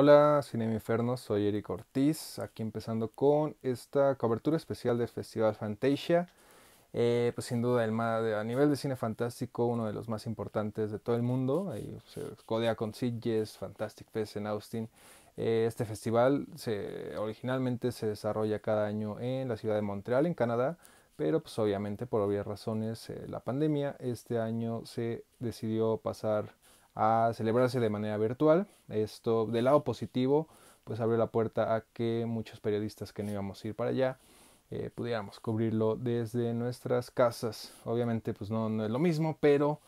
Hola, Cine Inferno, soy Eric Ortiz, aquí empezando con esta cobertura especial del Festival Fantasia. Eh, pues sin duda, el más, a nivel de cine fantástico, uno de los más importantes de todo el mundo. Ahí se codea con Sitges, Fantastic Fest en Austin. Eh, este festival se, originalmente se desarrolla cada año en la ciudad de Montreal, en Canadá, pero pues obviamente por obvias razones, eh, la pandemia, este año se decidió pasar a celebrarse de manera virtual. Esto del lado positivo pues abrió la puerta a que muchos periodistas que no íbamos a ir para allá eh, pudiéramos cubrirlo desde nuestras casas. Obviamente pues no, no es lo mismo, pero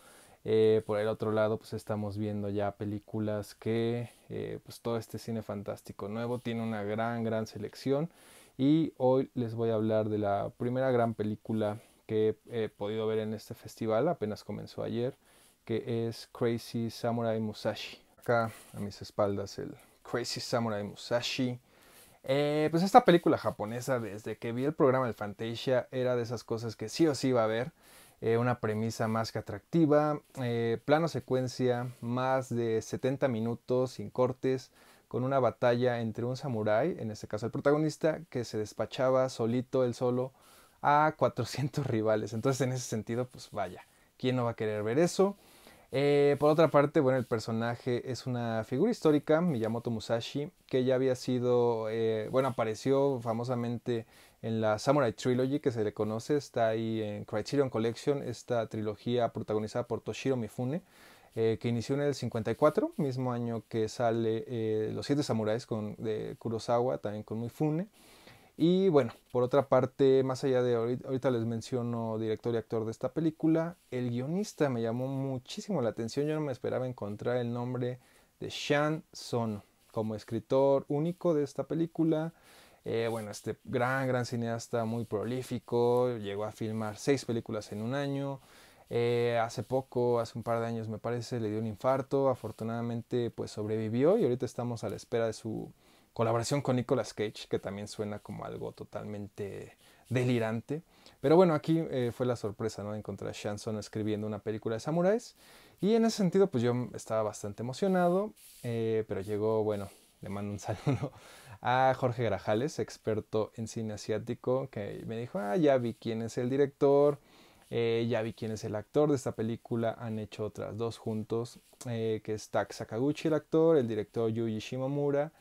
eh, por el otro lado pues estamos viendo ya películas que eh, pues todo este cine fantástico nuevo tiene una gran gran selección y hoy les voy a hablar de la primera gran película que he podido ver en este festival, apenas comenzó ayer que es Crazy Samurai Musashi. Acá a mis espaldas el Crazy Samurai Musashi. Eh, pues esta película japonesa, desde que vi el programa del Fantasia, era de esas cosas que sí o sí iba a haber. Eh, una premisa más que atractiva, eh, plano secuencia, más de 70 minutos sin cortes, con una batalla entre un samurái, en este caso el protagonista, que se despachaba solito, él solo, a 400 rivales. Entonces, en ese sentido, pues vaya, ¿quién no va a querer ver eso? Eh, por otra parte, bueno, el personaje es una figura histórica, Miyamoto Musashi, que ya había sido, eh, bueno, apareció famosamente en la Samurai Trilogy, que se le conoce, está ahí en Criterion Collection, esta trilogía protagonizada por Toshiro Mifune, eh, que inició en el 54, mismo año que sale Los Siete Samuráis con, de Kurosawa, también con Mifune. Y bueno, por otra parte, más allá de ahorita, les menciono director y actor de esta película, el guionista me llamó muchísimo la atención, yo no me esperaba encontrar el nombre de Sean Son como escritor único de esta película. Eh, bueno, este gran, gran cineasta muy prolífico, llegó a filmar seis películas en un año. Eh, hace poco, hace un par de años me parece, le dio un infarto, afortunadamente pues sobrevivió y ahorita estamos a la espera de su, colaboración con Nicolas Cage, que también suena como algo totalmente delirante. Pero bueno, aquí eh, fue la sorpresa, ¿no? Encontrar a Shanson escribiendo una película de samuráis. Y en ese sentido, pues yo estaba bastante emocionado. Eh, pero llegó, bueno, le mando un saludo a Jorge Grajales, experto en cine asiático, que me dijo, ah, ya vi quién es el director, eh, ya vi quién es el actor de esta película, han hecho otras dos juntos, que es Tak Sakaguchi el actor, el director Yuji Shimomura,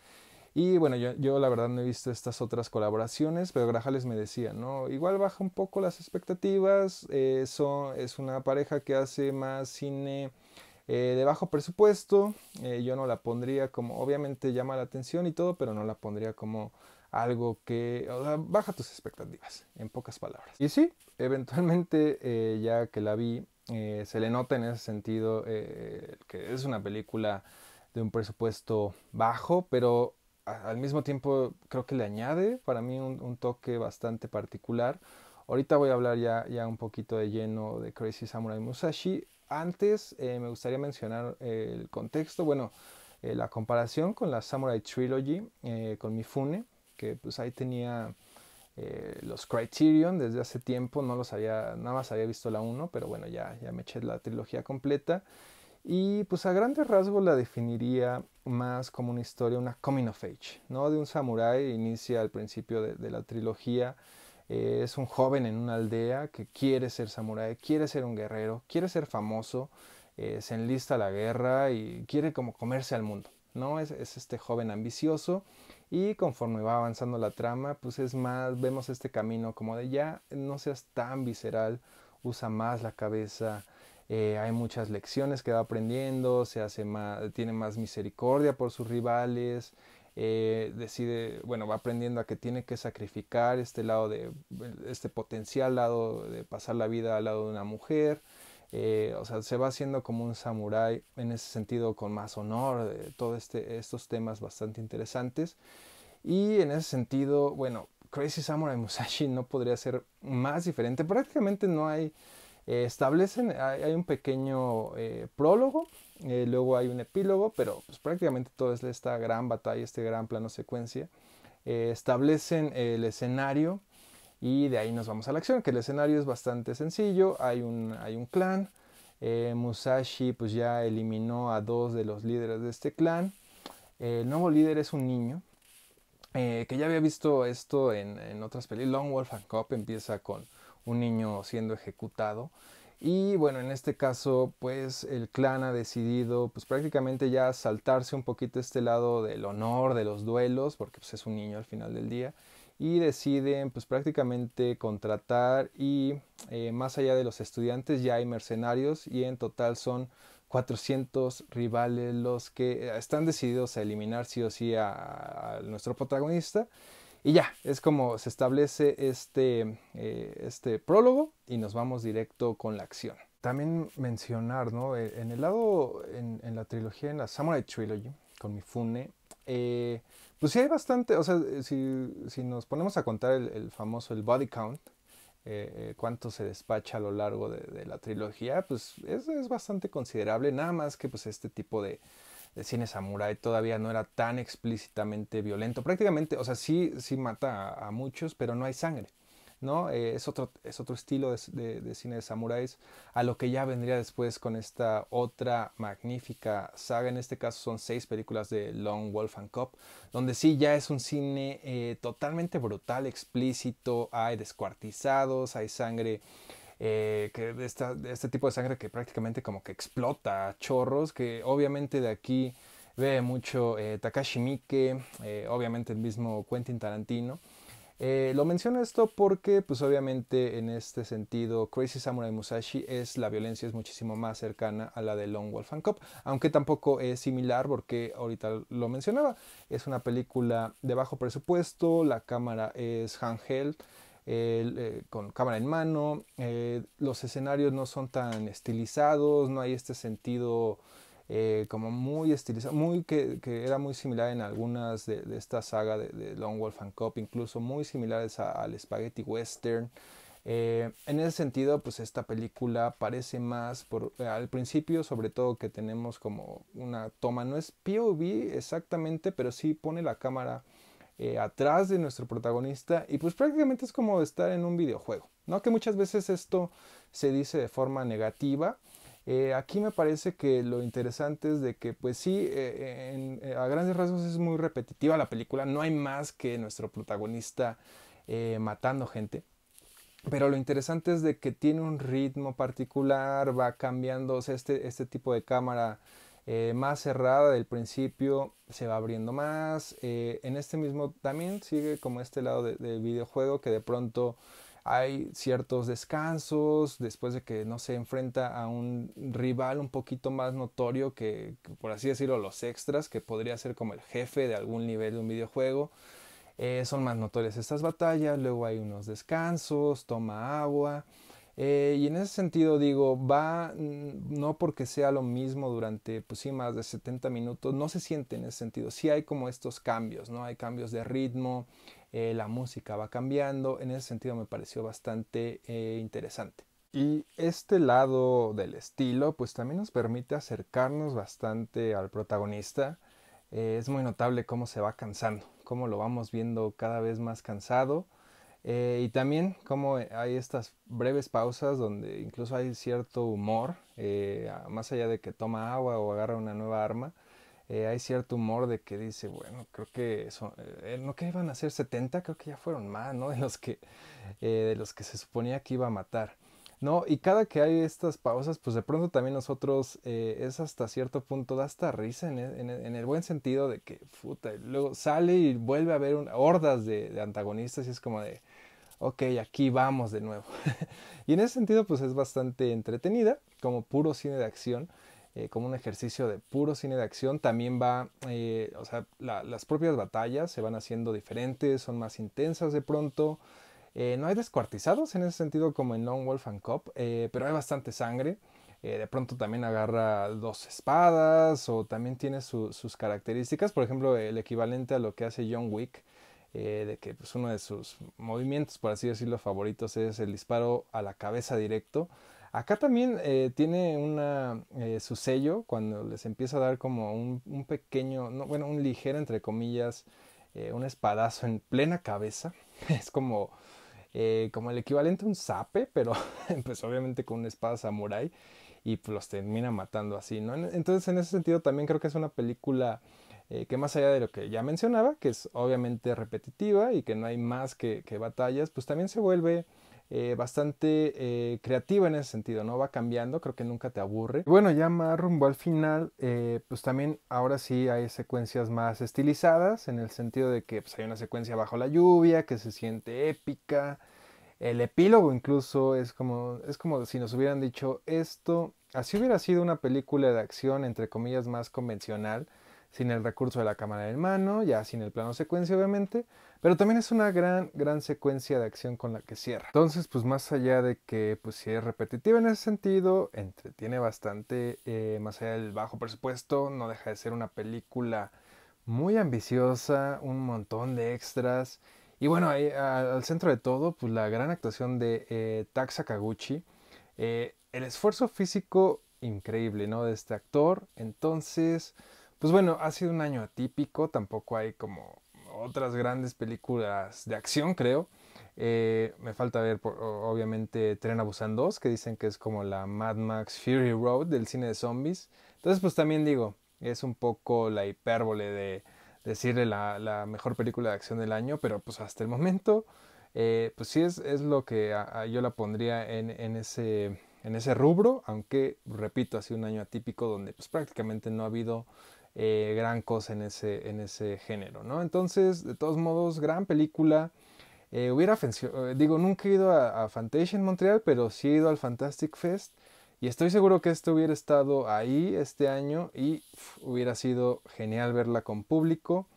y bueno, yo, la verdad no he visto estas otras colaboraciones, pero Grajales me decía, ¿no? Igual baja un poco las expectativas, eh, es una pareja que hace más cine eh, de bajo presupuesto, eh, yo no la pondría como, obviamente llama la atención y todo, pero no la pondría como algo que o sea, baja tus expectativas, en pocas palabras. Y sí, eventualmente ya que la vi, se le nota en ese sentido que es una película de un presupuesto bajo, pero al mismo tiempo creo que le añade para mí un, toque bastante particular. Ahorita voy a hablar ya, ya, un poquito de lleno de Crazy Samurai Musashi. Antes eh, me gustaría mencionar eh, el contexto, bueno, eh, la comparación con la Samurai Trilogy, eh, con Mifune, que pues ahí tenía los Criterion desde hace tiempo, no los había, nada más había visto la 1, pero bueno, ya, ya me eché la trilogía completa. Y pues a grandes rasgos la definiría más como una historia, una coming of age, ¿no? De un samurái, inicia al principio de, la trilogía. Eh, es un joven en una aldea que quiere ser samurái, quiere ser un guerrero, quiere ser famoso, eh, se enlista a la guerra y quiere como comerse al mundo, ¿no? Es, es, este joven ambicioso y conforme va avanzando la trama, pues es más, vemos este camino como de ya no seas tan visceral, usa más la cabeza, eh, hay muchas lecciones que va aprendiendo, se hace más, tiene más misericordia por sus rivales, eh, decide, bueno, va aprendiendo a que tiene que sacrificar este lado de, este potencial lado de pasar la vida al lado de una mujer, eh, o sea, se va haciendo como un samurái en ese sentido con más honor, todos este, estos temas bastante interesantes. Y en ese sentido, bueno, Crazy Samurai Musashi no podría ser más diferente. Prácticamente no hay, eh, establecen, hay, un pequeño eh, prólogo, eh, luego hay un epílogo, pero pues, prácticamente todo es esta gran batalla, este gran plano secuencia. establecen el escenario y de ahí nos vamos a la acción, que el escenario es bastante sencillo, hay un, hay un clan, Musashi pues ya eliminó a dos de los líderes de este clan, el nuevo líder es un niño, que ya había visto esto en, otras películas, Long Wolf and Cop empieza con un niño siendo ejecutado. Y bueno, en este caso, pues el clan ha decidido, pues prácticamente ya saltarse un poquito este lado del honor, de los duelos, porque pues, es un niño al final del día, y deciden, pues prácticamente contratar y eh, más allá de los estudiantes ya hay mercenarios y en total son 400 rivales los que eh, están decididos a eliminar sí o sí a nuestro protagonista. Y ya, es como se establece este, eh, este prólogo y nos vamos directo con la acción. También mencionar, ¿no? Eh, en el lado, en, la trilogía, en la Samurai Trilogy, con Mifune, eh, pues sí hay bastante, o sea, si, si nos ponemos a contar el, famoso, el body count, eh, cuánto se despacha a lo largo de, la trilogía, pues es, es bastante considerable, nada más que pues este tipo de, el cine samurái todavía no era tan explícitamente violento. Prácticamente, o sea, sí, sí mata a, muchos, pero no hay sangre. ¿no? Eh, es, otro, es otro estilo de, cine de samuráis, a lo que ya vendría después con esta otra magnífica saga. En este caso son seis películas de Long Wolf and Cop, donde sí ya es un cine eh, totalmente brutal, explícito, hay descuartizados, hay sangre eh, que este tipo de sangre que prácticamente como que explota chorros, que obviamente de aquí ve mucho eh, Takashi Miike, eh, obviamente el mismo Quentin Tarantino. lo menciono esto porque, pues obviamente en este sentido, Crazy Samurai Musashi es la violencia es muchísimo más cercana a la de Long Wolf and Cop, aunque tampoco es similar porque ahorita lo mencionaba, es una película de bajo presupuesto, la cámara es handheld, eh, con cámara en mano, eh, los escenarios no son tan estilizados, no hay este sentido eh, como muy estilizado, muy que, era muy similar en algunas de, esta saga de, de, Long Wolf and Cop, incluso muy similares al Spaghetti Western. en ese sentido, pues esta película parece más por, al principio, sobre todo que tenemos como una toma, no es POV exactamente, pero sí pone la cámara eh, atrás de nuestro protagonista y pues prácticamente es como estar en un videojuego, ¿no? Que muchas veces esto se dice de forma negativa. Eh, aquí me parece que lo interesante es de que pues sí, eh, a grandes rasgos es muy repetitiva la película, no hay más que nuestro protagonista matando gente. Pero lo interesante es de que tiene un ritmo particular, va cambiando, o sea, este, este tipo de cámara eh, más cerrada del principio, se va abriendo más. Eh, en este mismo también sigue como este lado del videojuego que de pronto hay ciertos descansos después de que no se enfrenta a un rival un poquito más notorio que, por así decirlo los extras que podría ser como el jefe de algún nivel de un videojuego eh, son más notorias estas batallas luego hay unos descansos toma agua eh, y en ese sentido digo, va mm, no porque sea lo mismo durante, pues sí, más de 70 minutos, no se siente en ese sentido. Sí hay como estos cambios, ¿no? Hay cambios de ritmo, eh, la música va cambiando. En ese sentido me pareció bastante eh, interesante. Y este lado del estilo, pues también nos permite acercarnos bastante al protagonista. es muy notable cómo se va cansando, cómo lo vamos viendo cada vez más cansado. Eh, y también como hay estas breves pausas donde incluso hay cierto humor, eh, más allá de que toma agua o agarra una nueva arma, eh, hay cierto humor de que dice, bueno, creo que son, no que iban a ser 70, creo que ya fueron más, ¿no? De los que, de los que se suponía que iba a matar. ¿no? Y cada que hay estas pausas, pues de pronto también nosotros es hasta cierto punto, da hasta risa en e, e, el, buen sentido de que, puta, luego sale y vuelve a haber hordas de, antagonistas y es como de, ok, aquí vamos de nuevo. y en ese sentido, pues es bastante entretenida, como puro cine de acción, eh, como un ejercicio de puro cine de acción. También va, eh, o sea, las propias batallas se van haciendo diferentes, son más intensas de pronto. Eh, no hay descuartizados en ese sentido como en Long Wolf and Cop, pero hay bastante sangre. de pronto también agarra dos espadas o también tiene sus características, por ejemplo, el equivalente a lo que hace John Wick eh, de que pues, uno de sus movimientos, por así decirlo, favoritos es el disparo a la cabeza directo. Acá también eh, tiene una, eh, su sello cuando les empieza a dar como un, pequeño, no, bueno, un ligero, entre comillas, un espadazo en plena cabeza. Es como, como el equivalente a un sape, pero pues obviamente con una espada samurai y pues, los termina matando así, ¿no? Entonces en ese sentido también creo que es una película eh, que más allá de lo que ya mencionaba, que es obviamente repetitiva y que no hay más que, batallas, pues también se vuelve eh, bastante eh, creativa en ese sentido, ¿no? Va cambiando, creo que nunca te aburre. bueno, ya más rumbo al final, pues también ahora sí hay secuencias más estilizadas, en el sentido de que pues, hay una secuencia bajo la lluvia, que se siente épica. El epílogo incluso es como, es como si nos hubieran dicho esto, así hubiera sido una película de acción, entre comillas, más convencional, sin el recurso de la cámara en mano, ya sin el plano secuencia obviamente, pero también es una gran, gran secuencia de acción con la que cierra. Entonces, pues más allá de que pues si es repetitiva en ese sentido, entretiene bastante, eh, más allá del bajo presupuesto, no deja de ser una película muy ambiciosa, un montón de extras. Y bueno, ahí, al centro de todo, pues la gran actuación de eh, Tak eh, el esfuerzo físico increíble, ¿no? De este actor. Entonces, pues bueno, ha sido un año atípico, tampoco hay como otras grandes películas de acción, creo. Eh, me falta ver, obviamente, Tren a 2, que dicen que es como la Mad Max Fury Road del cine de zombies. Entonces, pues también digo, es un poco la hipérbole de decirle la, mejor película de acción del año, pero pues hasta el momento, eh, pues sí es, lo que yo la pondría en, ese, en ese rubro, aunque, repito, ha sido un año atípico donde pues prácticamente no ha habido eh, gran cosa en ese, en ese género, ¿no? Entonces, de todos modos, gran película. Eh, hubiera eh, digo, nunca he ido a, Fantasia en Montreal, pero sí he ido al Fantastic Fest. Y estoy seguro que esto hubiera estado ahí este año y hubiera sido genial verla con público.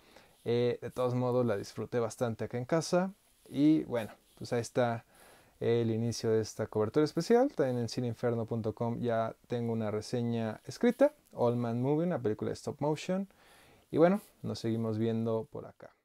de todos modos, la disfruté bastante acá en casa. Y bueno, pues ahí está el inicio de esta cobertura especial. También en cineinferno.com ya tengo una reseña escrita, All Man Movie, una película de stop motion. Y bueno, nos seguimos viendo por acá.